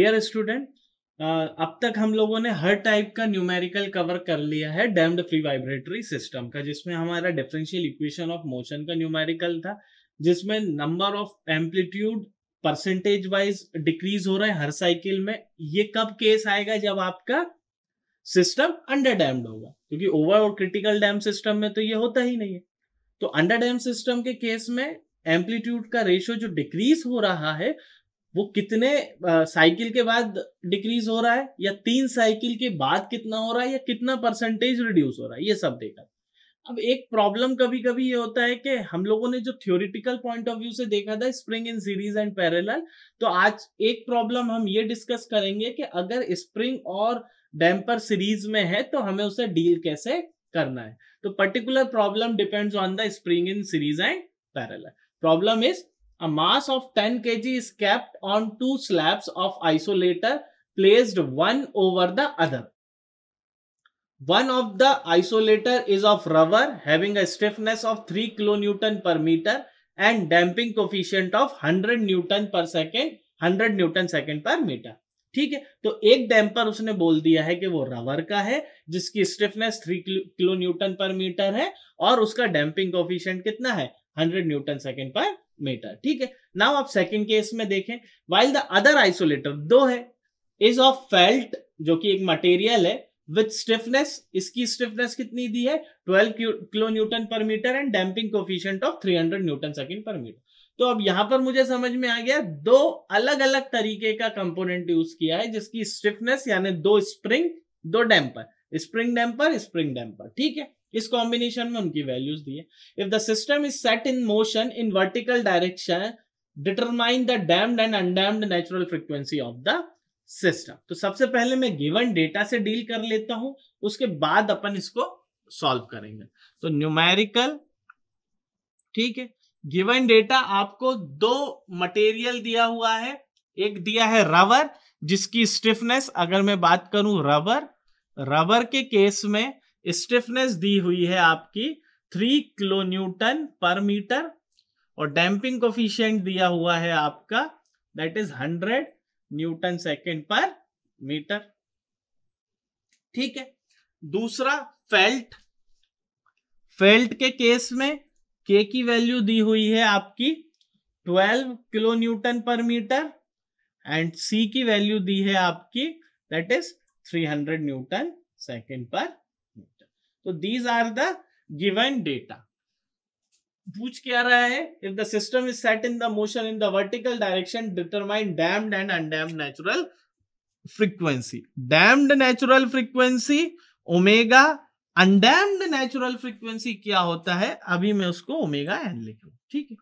Dear student uh, अब तक हम लोगों ने हर टाइप का न्यूमेरिकल कवर कर लिया है डैम्ड फ्री वाइब्रेटरी सिस्टम का जिसमें हमारा डिफरेंशियल इक्वेशन ऑफ मोशन का न्यूमेरिकल था जिसमें number of amplitude percentage wise decrease हो रहा है हर साइकिल में ये कब केस आएगा जब आपका सिस्टम अंडर डैम्ड होगा क्योंकि ओवर और क्रिटिकल डैम सिस्टम में तो ये होता ही नहीं है तो अंडर डैम सिस्टम के केस में एम्पलीट्यूड का रेशियो जो डिक्रीज हो रहा है वो कितने साइकिल के बाद डिक्रीज हो रहा है या तीन साइकिल के बाद कितना हो रहा है या कितना परसेंटेज रिड्यूस हो रहा है ये सब देखा अब एक प्रॉब्लम कभी कभी ये होता है कि हम लोगों ने जो थ्योरिटिकल पॉइंट ऑफ व्यू से देखा था spring in series and parallel तो आज एक प्रॉब्लम हम ये डिस्कस करेंगे कि अगर स्प्रिंग और डैम्पर सीरीज में है तो हमें उसे डील कैसे करना है तो particular problem depends on the spring in series and parallel problem is A mass of 10 kg is kept on two slabs of isolator placed one over the other. One of the isolator is of rubber having a stiffness of 3 kN per meter and damping coefficient of 100 Newton per second, 100 Newton second per meter. ठीक है तो एक damper उसने बोल दिया है कि वो रबर का है जिसकी स्टिफनेस थ्री किलो न्यूटन पर मीटर है और उसका डैम्पिंग कोफिशियंट कितना है हंड्रेड न्यूटन सेकंड पर मेटर ठीक है नाउ आप सेकंड केस में देखें वाइल द अदर आइसोलेटर दो है इज ऑफ फेल्ट जो कि एक मटेरियल है विथ स्टिफनेस इसकी स्टिफनेस कितनी दी है 12 किलो न्यूटन पर metre and damping coefficient of 300 newton second पर मीटर तो अब यहां पर मुझे समझ में आ गया दो अलग अलग तरीके का कंपोनेंट यूज किया है जिसकी स्टिफनेस यानी दो स्प्रिंग दो damper spring damper spring damper ठीक है इस कॉम्बिनेशन में उनकी वैल्यूज दी है if the system is set in motion in vertical direction determine the damped and undamped natural frequency of the system तो सबसे पहले मैं गिवन डेटा से डील कर लेता हूं उसके बाद अपन इसको सॉल्व करेंगे तो न्यूमेरिकल ठीक है गिवन डेटा आपको दो मटेरियल दिया हुआ है एक दिया है रबर जिसकी स्टिफनेस अगर मैं बात करूं रबर रबर के केस में स्टिफनेस दी हुई है आपकी थ्री किलो न्यूटन पर मीटर और डैम्पिंग कोफिशियंट दिया हुआ है आपका that is hundred newton second पर मीटर ठीक है दूसरा फेल्ट फेल्ट के केस में के की वैल्यू दी हुई है आपकी 12 किलो न्यूटन पर मीटर एंड सी की वैल्यू दी है आपकी दैट इज 300 न्यूटन सेकेंड पर तो these are the given data पूछ क्या रहा है if the system is set in the motion in the vertical direction determine damped and undamped natural frequency damped natural frequency omega undamped natural frequency क्या होता है अभी मैं उसको ओमेगा एन लिख लू ठीक है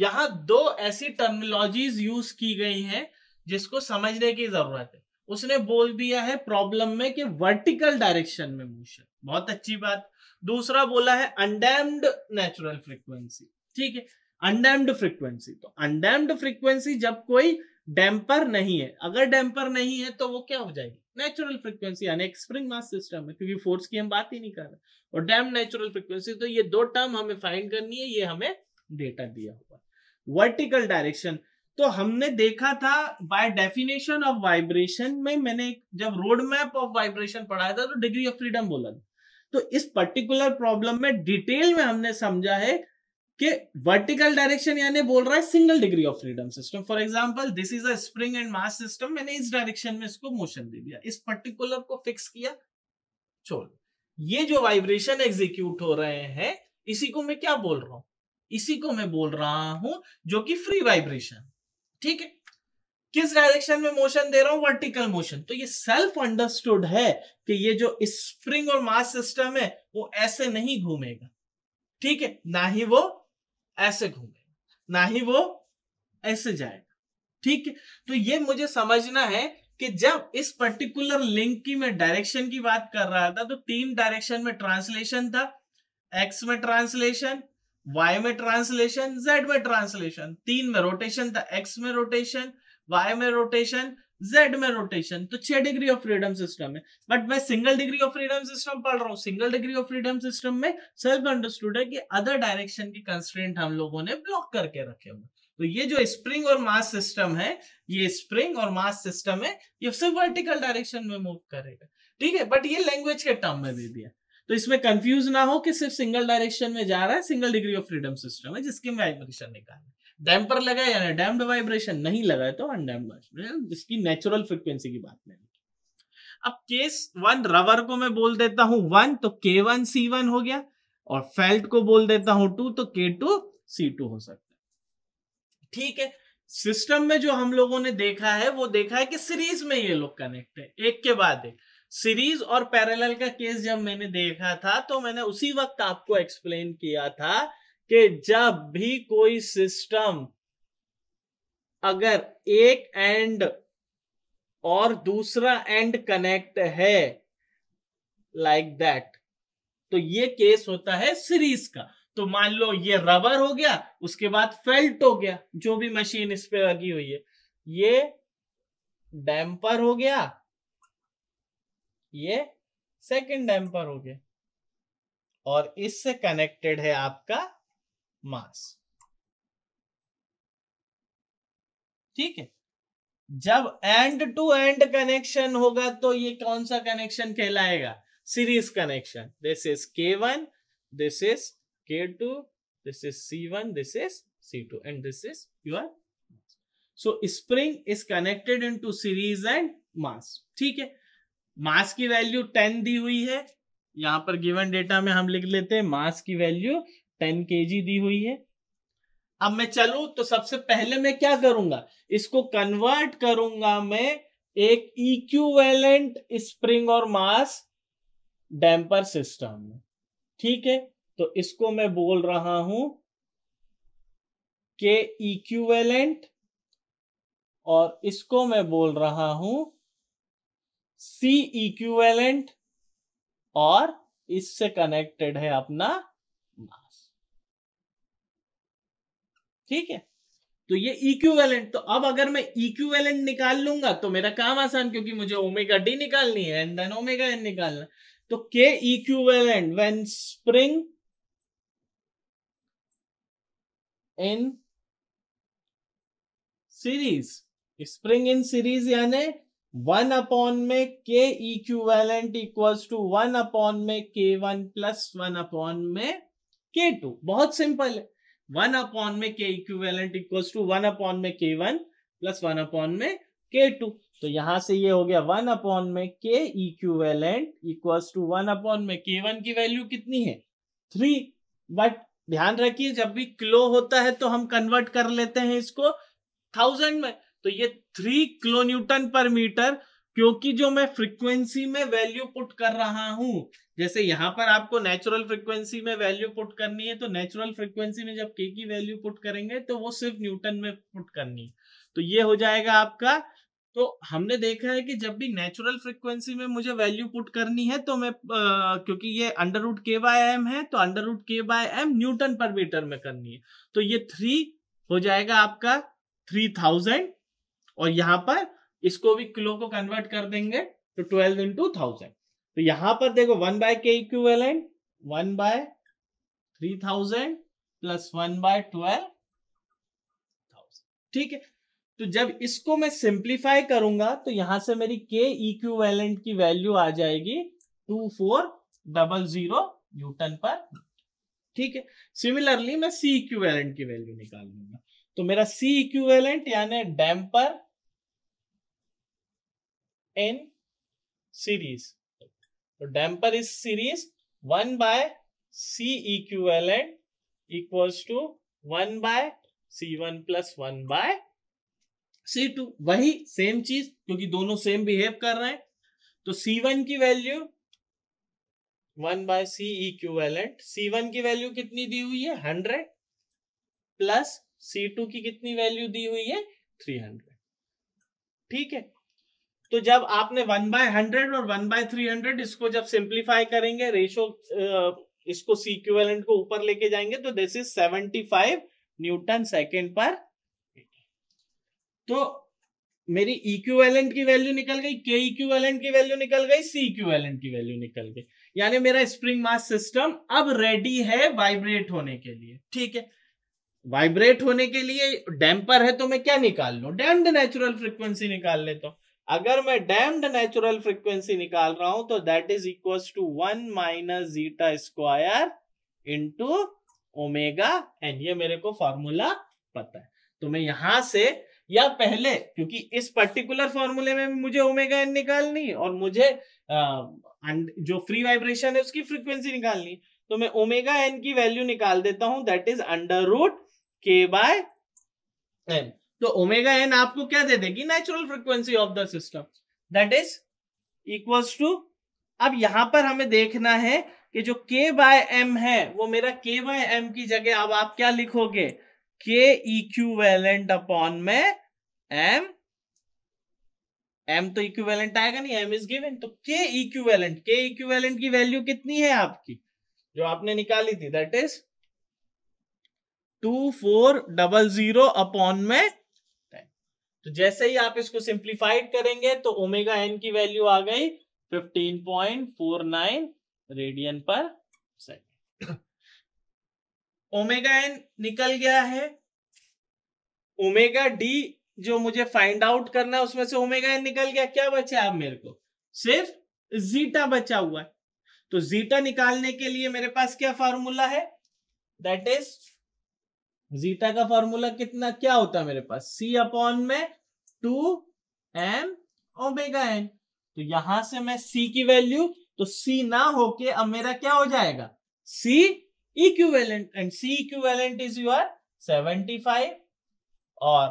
यहां दो ऐसी टर्मिनोलॉजीज यूज की गई हैं जिसको समझने की जरूरत है उसने बोल दिया है प्रॉब्लम में कि वर्टिकल डायरेक्शन में मोशन बहुत अच्छी बात दूसरा बोला है अनडैम्ड नेचुरल फ्रीक्वेंसी ठीक है अनडैम्ड फ्रीक्वेंसी तो अनडैम्ड फ्रीक्वेंसी जब कोई डैम्पर नहीं है अगर डैम्पर नहीं है तो वो क्या हो जाएगी नेचुरल फ्रीक्वेंसी यानी एक स्प्रिंग मास सिस्टम है क्योंकि फोर्स की हम बात ही नहीं कर रहे और डैम नेचुरल फ्रीक्वेंसी तो ये दो टर्म हमें फाइंड करनी है ये हमें डेटा दिया हुआ वर्टिकल डायरेक्शन तो हमने देखा था बाय डेफिनेशन ऑफ वाइब्रेशन में मैंने जब रोड मैप ऑफ वाइब्रेशन पढ़ाया था तो डिग्री ऑफ फ्रीडम बोला था तो इस पर्टिकुलर प्रॉब्लम में डिटेल में हमने समझा है कि वर्टिकल डायरेक्शन यानी बोल रहा है single degree of freedom system for example this is a spring and mass system मैंने इस डायरेक्शन में इसको मोशन दे दिया इस पर्टिकुलर को फिक्स किया छोड़ ये जो वाइब्रेशन एग्जीक्यूट हो रहे हैं इसी को मैं क्या बोल रहा हूं इसी को मैं बोल रहा हूं जो कि फ्री वाइब्रेशन ठीक है किस डायरेक्शन में मोशन दे रहा हूं वर्टिकल मोशन तो ये सेल्फ अंडरस्टूड है कि ये जो स्प्रिंग और मास सिस्टम है वो ऐसे नहीं घूमेगा ठीक है ना ही वो ऐसे घूमेगा ना ही वो ऐसे जाएगा ठीक है तो ये मुझे समझना है कि जब इस पर्टिकुलर लिंक की मैं डायरेक्शन की बात कर रहा था तो तीन डायरेक्शन में ट्रांसलेशन था एक्स में ट्रांसलेशन y में ट्रांसलेशन z में ट्रांसलेशन तीन में रोटेशन था एक्स में रोटेशन वाई में रोटेशन जेड में रोटेशन तो छह डिग्री ऑफ फ्रीडम सिस्टम है बट मैं single degree of freedom system पढ़ रहा हूँ single degree of freedom system में सेल्फ अंडरस्टूड है कि अदर डायरेक्शन की कंस्ट्रेंट हम लोगों ने ब्लॉक करके रखे हुए तो ये जो स्प्रिंग और मास सिस्टम है ये स्प्रिंग और मास सिस्टम है ये सिर्फ वर्टिकल डायरेक्शन में मूव करेगा ठीक है बट ये लैंग्वेज के टर्म में दे दिया तो इसमें कंफ्यूज ना हो कि सिर्फ सिंगल डायरेक्शन में जा रहा है single degree of freedom system है जिसकी वाइब्रेशन निकाल डैम्पर लगा है यानी डैम्ड वाइब्रेशन नहीं लगा है तो अनडैम्ड वाइब्रेशन जिसकी नेचुरल फ्रिक्वेंसी की बात नहीं अब केस वन रबर को मैं बोल देता हूं वन तो के वन सी वन हो गया और फेल्ट को बोल देता हूं टू तो के टू सी टू हो सकता है ठीक है सिस्टम में जो हम लोगों ने देखा है वो देखा है कि सीरीज में ये लोग कनेक्ट है एक के बाद एक सीरीज और पैरेलल का केस जब मैंने देखा था तो मैंने उसी वक्त आपको एक्सप्लेन किया था कि जब भी कोई सिस्टम अगर एक एंड और दूसरा एंड कनेक्ट है लाइक like दैट तो ये केस होता है सीरीज का तो मान लो ये रबर हो गया उसके बाद फेल्ट हो गया जो भी मशीन इस पे लगी हुई है ये डैम्पर हो गया ये सेकंड एम्पर हो गया और इससे कनेक्टेड है आपका मास ठीक है जब एंड टू एंड कनेक्शन होगा तो ये कौन सा कनेक्शन कहलाएगा series connection this is K one this is K two this is C one this is C two and this is your so spring is connected in two series and mass ठीक है मास की value ten दी हुई है यहां पर given data में हम लिख लेते हैं मास की वैल्यू टेन के दी हुई है अब मैं चलू तो सबसे पहले मैं क्या करूंगा इसको कन्वर्ट करूंगा मैं एक इक्यूवेलेंट स्प्रिंग और मास डैम्पर सिस्टम में ठीक है तो इसको मैं बोल रहा हूं के इक्यूवेलेंट और इसको मैं बोल रहा हूं सी इक्विवेलेंट और इससे कनेक्टेड है अपना मास ठीक है तो ये इक्विवेलेंट तो अब अगर मैं इक्विवेलेंट निकाल लूंगा तो मेरा काम आसान क्योंकि मुझे ओमेगा डी निकालनी है एंड देन ओमेगा एन निकालना तो K equivalent when spring in series spring in series यानी वन अपॉन में K equivalent equals to one upon में K one plus one upon में के टू बहुत सिंपल है वन अपॉन में K equivalent equals to one upon में K one plus one upon में के टू तो यहां से ये हो गया वन अपॉन में K equivalent equals to one upon में के वन की वैल्यू कितनी है थ्री बट ध्यान रखिए जब भी क्लो होता है तो हम कन्वर्ट कर लेते हैं इसको थाउजेंड में तो ये थ्री किलोन्यूटन पर मीटर क्योंकि जो मैं फ्रीक्वेंसी में वैल्यू पुट कर रहा हूं जैसे यहां पर आपको नेचुरल फ्रीक्वेंसी में वैल्यू पुट करनी है तो नेचुरल फ्रीक्वेंसी में जब के की वैल्यू पुट करेंगे तो वो सिर्फ न्यूटन में पुट करनी है तो ये हो जाएगा आपका तो हमने देखा है कि जब भी नेचुरल फ्रीक्वेंसी में मुझे वैल्यू पुट करनी है तो मैं आ, क्योंकि ये under root K by M है तो under root K by M newton पर मीटर में करनी है तो ये थ्री हो जाएगा आपका थ्री थाउजेंड और यहां पर इसको भी किलो को कन्वर्ट कर देंगे तो ट्वेल्व इंटू थाउजेंड तो यहां पर देखो one by K equivalent one by three thousand plus one by twelve ठीक है तो जब इसको मैं सिंप्लीफाई करूंगा तो यहां से मेरी के इक्विवेलेंट की वैल्यू आ जाएगी two four double zero newton पर ठीक है सिमिलरली मैं सी इक्विवेलेंट की वैल्यू निकाल लूंगा तो मेरा सी इक्वेलेंट यानी damper in series. So damper is series 1 by C equivalent equals to 1 by C1 plus 1 by C2. वही सेम चीज क्योंकि दोनों सेम बिहेव कर रहे हैं तो C1 की वैल्यू one by C C one की वैल्यू कितनी दी हुई है हंड्रेड प्लस सी टू की कितनी वैल्यू दी हुई है थ्री हंड्रेड ठीक है तो जब आपने वन बाय हंड्रेड और वन बाय थ्री हंड्रेड इसको जब सिंप्लीफाई करेंगे रेशो इसको सीक्वेलेंट को ऊपर लेके जाएंगे तो this is seventy five newton second पर तो मेरी इक्वेलेंट की वैल्यू निकल गई के इक्वेलेंट की वैल्यू निकल गई सी इक्वेलेंट की वैल्यू निकल गई यानी मेरा स्प्रिंग मास सिस्टम अब रेडी है वाइब्रेट होने के लिए ठीक है वाइब्रेट होने के लिए डैम्पर है तो मैं क्या निकाल लू डैम्ड नेचुरल फ्रीक्वेंसी निकाल लेता हूं अगर मैं डैम्ड नेचुरल फ्रीक्वेंसी निकाल रहा हूं तो that is equal to one minus zeta square into omega N ये मेरे को फॉर्मूला पता है तो मैं यहां से या पहले क्योंकि इस पर्टिकुलर फॉर्मूले में भी मुझे ओमेगा एन निकालनी और मुझे आ, जो फ्री वाइब्रेशन है उसकी फ्रीक्वेंसी निकालनी तो मैं ओमेगा एन की वैल्यू निकाल देता हूं that is under root K by M तो ओमेगा एन आपको क्या दे देगी natural frequency of the system that is equals to अब यहां पर हमें देखना है कि जो के बाय एम है वो मेरा के बाय एम की जगह अब आप क्या लिखोगे के इक्वेलेंट अपॉन में एम एम तो इक्वेलेंट आएगा नहीं एम इज गिवन तो के इक्वेलेंट के इक्वेलेंट की वैल्यू कितनी है आपकी जो आपने निकाली थी that is two four double zero upon में तो जैसे ही आप इसको सिंप्लीफाइड करेंगे तो ओमेगा एन की वैल्यू आ गई 15.49 radian per second omega N निकल गया है ओमेगा डी जो मुझे फाइंड आउट करना है उसमें से ओमेगा एन निकल गया क्या बचा आप मेरे को सिर्फ जीटा बचा हुआ है तो जीटा निकालने के लिए मेरे पास क्या फार्मूला है दैट इज जीटा का फॉर्मूला कितना क्या होता है मेरे पास सी अपॉन में टू एम ओमेगा एन तो यहां से मैं सी की वैल्यू तो सी ना होके अब मेरा क्या हो जाएगा C equivalent and C equivalent is your seventy five और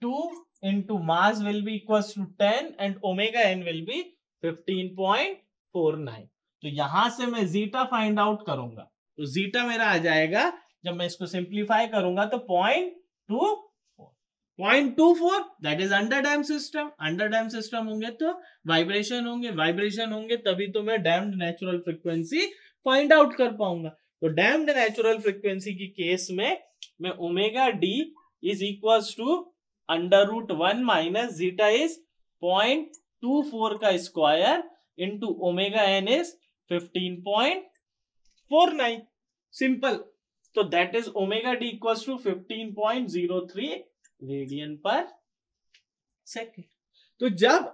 two into mass will be equal to ten and omega n will be fifteen point four nine तो यहां से मैं जीटा फाइंड आउट करूंगा तो जीटा मेरा आ जाएगा जब मैं इसको सिंप्लीफाई करूंगा तो point two point two four that is under dam system under dam system होंगे तो वाइब्रेशन होंगे वाइब्रेशन होंगे तभी तो मैं damped natural frequency find out कर पाऊंगा तो डैम्ड नेचुरल फ्रिक्वेंसी की केस में मैं omega D is equal to under root one minus zeta is point two four का square into omega n is fifteen point four nine simple तो that is omega D equal to fifteen point zero three radian per second तो जब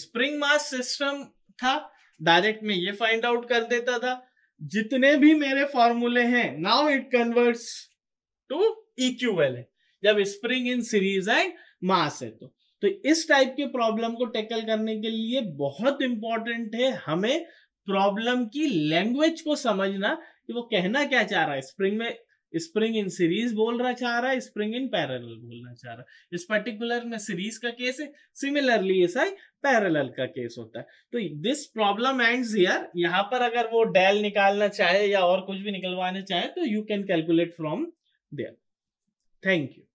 spring mass system था direct में ये find out कर देता था जितने भी मेरे फॉर्मूले हैं now it converts to equivalent जब spring in series and mass है तो तो इस टाइप के प्रॉब्लम को टैकल करने के लिए बहुत इंपॉर्टेंट है हमें प्रॉब्लम की लैंग्वेज को समझना कि वो कहना क्या चाह रहा है स्प्रिंग में स्प्रिंग इन सीरीज बोलना चाह रहा है स्प्रिंग इन पैरेलल बोलना चाह रहा है इस पर्टिकुलर में सीरीज का केस है सिमिलरली ऐसा ही पैरेलल का केस होता है तो दिस प्रॉब्लम एंड्स हियर यहां पर अगर वो डेल निकालना चाहे या और कुछ भी निकलवाना चाहे तो you can calculate from there thank you